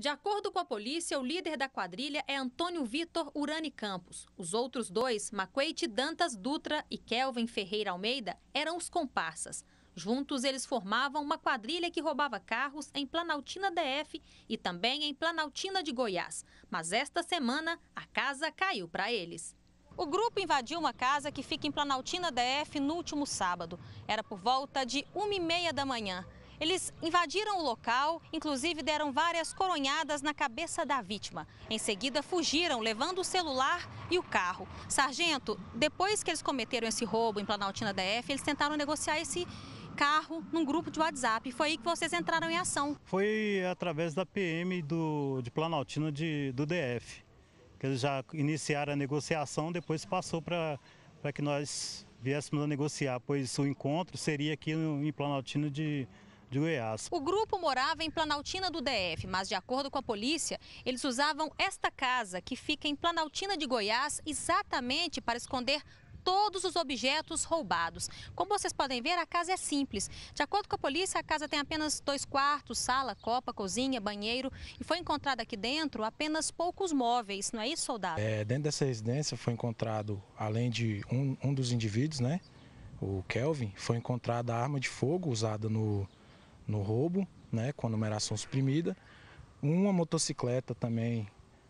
De acordo com a polícia, o líder da quadrilha é Antônio Vitor Urani Campos. Os outros dois, Macuete Dantas Dutra e Kelvin Ferreira Almeida, eram os comparsas. Juntos, eles formavam uma quadrilha que roubava carros em Planaltina DF e também em Planaltina de Goiás. Mas esta semana, a casa caiu para eles. O grupo invadiu uma casa que fica em Planaltina DF no último sábado. Era por volta de 1h30 da manhã. Eles invadiram o local, inclusive deram várias coronhadas na cabeça da vítima. Em seguida, fugiram, levando o celular e o carro. Sargento, depois que eles cometeram esse roubo em Planaltina DF, eles tentaram negociar esse carro num grupo de WhatsApp. Foi aí que vocês entraram em ação. Foi através da PM do, de Planaltina de, do DF, que eles já iniciaram a negociação, depois passou para que nós viéssemos a negociar, pois o encontro seria aqui no, em Planaltina de, de Goiás. O grupo morava em Planaltina do DF, mas de acordo com a polícia, eles usavam esta casa que fica em Planaltina de Goiás exatamente para esconder todos os objetos roubados. Como vocês podem ver, a casa é simples. De acordo com a polícia, a casa tem apenas dois quartos, sala, copa, cozinha, banheiro e foi encontrado aqui dentro apenas poucos móveis, não é isso, soldado? É, dentro dessa residência foi encontrado, além de um, um dos indivíduos, né, o Kelvin, foi encontrada a arma de fogo usada no, no roubo, né, com a numeração suprimida. Uma motocicleta também,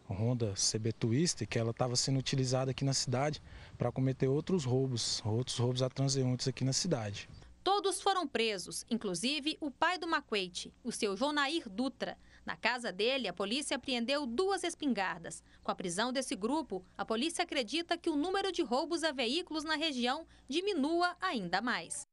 Honda CB Twister, que ela estava sendo utilizada aqui na cidade para cometer outros roubos, outros roubos a transeuntes aqui na cidade. Todos foram presos, inclusive o pai do Maquete, o seu Jonair Dutra. Na casa dele, a polícia apreendeu duas espingardas. Com a prisão desse grupo, a polícia acredita que o número de roubos a veículos na região diminua ainda mais.